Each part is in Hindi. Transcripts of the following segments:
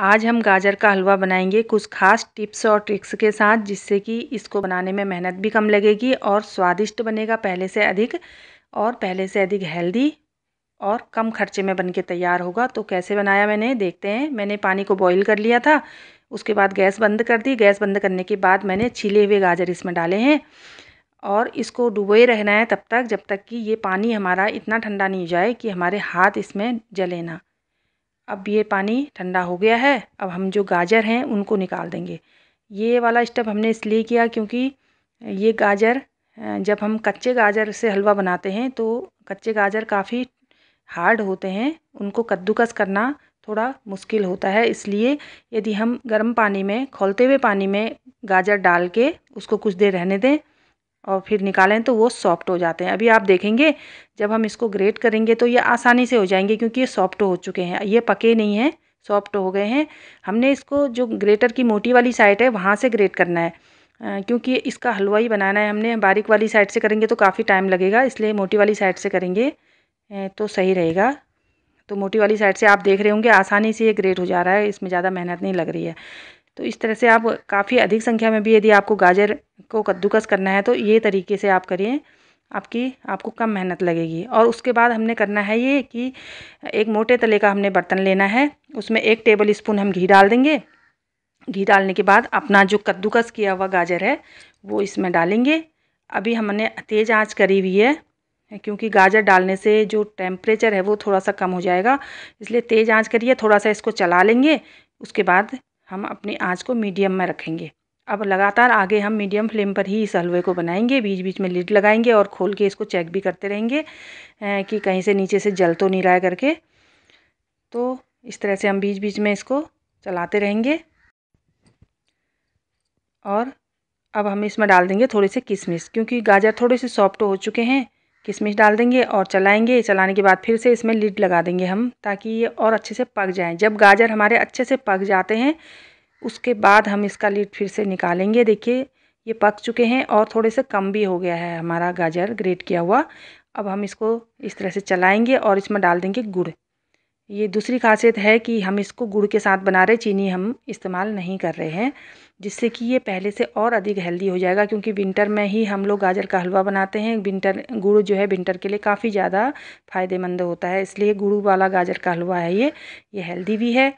आज हम गाजर का हलवा बनाएंगे कुछ खास टिप्स और ट्रिक्स के साथ जिससे कि इसको बनाने में मेहनत भी कम लगेगी और स्वादिष्ट बनेगा पहले से अधिक और पहले से अधिक हेल्दी और कम खर्चे में बन के तैयार होगा तो कैसे बनाया मैंने देखते हैं मैंने पानी को बॉईल कर लिया था उसके बाद गैस बंद कर दी गैस बंद करने के बाद मैंने छिले हुए गाजर इसमें डाले हैं और इसको डुबोए रहना है तब तक जब तक कि ये पानी हमारा इतना ठंडा नहीं हो जाए कि हमारे हाथ इसमें जले ना अब ये पानी ठंडा हो गया है अब हम जो गाजर हैं उनको निकाल देंगे ये वाला स्टेप हमने इसलिए किया क्योंकि ये गाजर जब हम कच्चे गाजर से हलवा बनाते हैं तो कच्चे गाजर काफ़ी हार्ड होते हैं उनको कद्दूकस करना थोड़ा मुश्किल होता है इसलिए यदि हम गर्म पानी में खोलते हुए पानी में गाजर डाल के उसको कुछ देर रहने दें और फिर निकालें तो वो सॉफ्ट हो जाते हैं अभी आप देखेंगे जब हम इसको ग्रेट करेंगे तो ये आसानी से हो जाएंगे क्योंकि ये सॉफ्ट हो चुके हैं ये पके नहीं हैं सॉफ्ट हो गए हैं हमने इसको जो ग्रेटर की मोटी वाली साइड है वहाँ से ग्रेट करना है क्योंकि इसका हलवा ही बनाना है हमने बारीक वाली साइड से करेंगे तो काफ़ी टाइम लगेगा इसलिए मोटी वाली साइड से करेंगे तो सही रहेगा तो मोटी वाली साइड से आप देख रहे होंगे आसानी से ये ग्रेट हो जा रहा है इसमें ज़्यादा मेहनत नहीं लग रही है तो इस तरह से आप काफ़ी अधिक संख्या में भी यदि आपको गाजर को कद्दूकस करना है तो ये तरीके से आप करिए आपकी आपको कम मेहनत लगेगी और उसके बाद हमने करना है ये कि एक मोटे तले का हमने बर्तन लेना है उसमें एक टेबल स्पून हम घी डाल देंगे घी डालने के बाद अपना जो कद्दूकस किया हुआ गाजर है वो इसमें डालेंगे अभी हमने तेज़ आंच करी हुई है क्योंकि गाजर डालने से जो टेम्परेचर है वो थोड़ा सा कम हो जाएगा इसलिए तेज़ आंच करिए थोड़ा सा इसको चला लेंगे उसके बाद हम अपनी आँच को मीडियम में रखेंगे अब लगातार आगे हम मीडियम फ्लेम पर ही इस हलवे को बनाएंगे बीच बीच में लिड लगाएंगे और खोल के इसको चेक भी करते रहेंगे कि कहीं से नीचे से जल तो नहीं रहा करके तो इस तरह से हम बीच बीच में इसको चलाते रहेंगे और अब हम इसमें डाल देंगे थोड़े से किशमिश क्योंकि गाजर थोड़े से सॉफ्ट हो चुके हैं किशमिश डाल देंगे और चलाएंगे चलाने के बाद फिर से इसमें लिड लगा देंगे हम ताकि ये और अच्छे से पक जाएं जब गाजर हमारे अच्छे से पक जाते हैं उसके बाद हम इसका लीड फिर से निकालेंगे देखिए ये पक चुके हैं और थोड़े से कम भी हो गया है हमारा गाजर ग्रेट किया हुआ अब हम इसको इस तरह से चलाएंगे और इसमें डाल देंगे गुड़ ये दूसरी खासियत है कि हम इसको गुड़ के साथ बना रहे चीनी हम इस्तेमाल नहीं कर रहे हैं जिससे कि ये पहले से और अधिक हेल्दी हो जाएगा क्योंकि विंटर में ही हम लोग गाजर का हलवा बनाते हैं विंटर गुड़ जो है विंटर के लिए काफ़ी ज़्यादा फायदेमंद होता है इसलिए गुड़ वाला गाजर का हलवा है ये ये हेल्दी भी है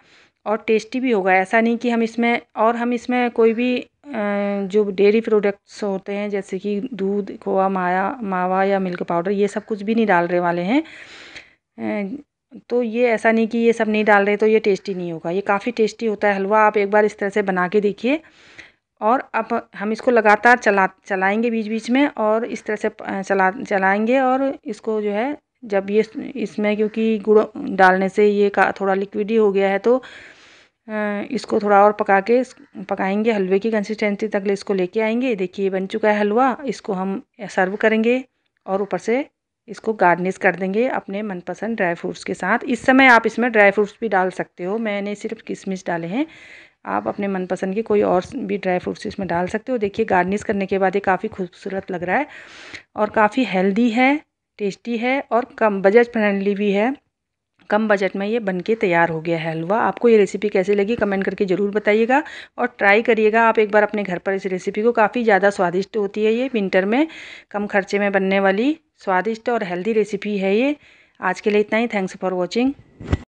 और टेस्टी भी होगा ऐसा नहीं कि हम इसमें और हम इसमें कोई भी जो डेयरी प्रोडक्ट्स होते हैं जैसे कि दूध खोआ माया मावा या मिल्क पाउडर ये सब कुछ भी नहीं डाल रहे वाले हैं तो ये ऐसा नहीं कि ये सब नहीं डाल रहे तो ये टेस्टी नहीं होगा ये काफ़ी टेस्टी होता है हलवा आप एक बार इस तरह से बना के देखिए और अब हम इसको लगातार चला चलाएँगे बीच बीच में और इस तरह से चला चलाएँगे और इसको जो है जब ये इसमें क्योंकि गुड़ डालने से ये का थोड़ा लिक्विड ही हो गया है तो इसको थोड़ा और पका के पकाएंगे हलवे की कंसिस्टेंसी तक ले इसको लेके आएंगे देखिए बन चुका है हलवा इसको हम सर्व करेंगे और ऊपर से इसको गार्निश कर देंगे अपने मनपसंद ड्राई फ्रूट्स के साथ इस समय आप इसमें ड्राई फ्रूट्स भी डाल सकते हो मैंने सिर्फ किशमिश डाले हैं आप अपने मनपसंद के कोई और भी ड्राई फ्रूट्स इसमें डाल सकते हो देखिए गार्निश करने के बाद ये काफ़ी खूबसूरत लग रहा है और काफ़ी हेल्दी है टेस्टी है और कम बजट फ्रेंडली भी है कम बजट में ये बनके तैयार हो गया है हलवा आपको ये रेसिपी कैसे लगी कमेंट करके ज़रूर बताइएगा और ट्राई करिएगा आप एक बार अपने घर पर इस रेसिपी को काफ़ी ज़्यादा स्वादिष्ट होती है ये विंटर में कम खर्चे में बनने वाली स्वादिष्ट और हेल्दी रेसिपी है ये आज के लिए इतना ही थैंक्स फॉर वॉचिंग